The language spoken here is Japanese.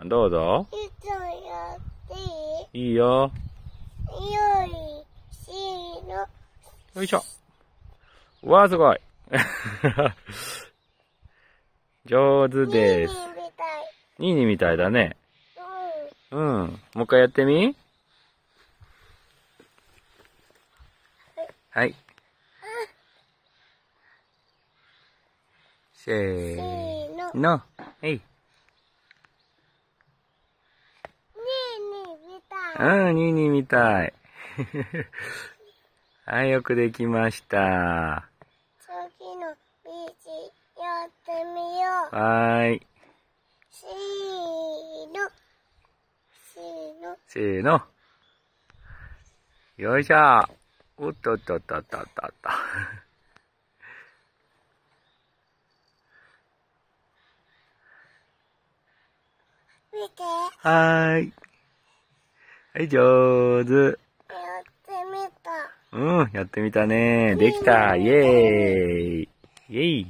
ゃんどうぞ。いやっていいいいよ。よいしの。よいしょ。わあ、すごい。上手です。ニーニーみたいだね。うん。うん。もう一回やってみ。はい。せーの。はい。うん、ニーニーみたい。はい、よくできました。次のビーチやってみよう。はーい。せーの。せーの。せーの。よいしょ。おっとっとっとっとっとっと。見て。はーい。はい、上手。やってみた。うん、やってみたね。できた。イェーイ。イェーイ。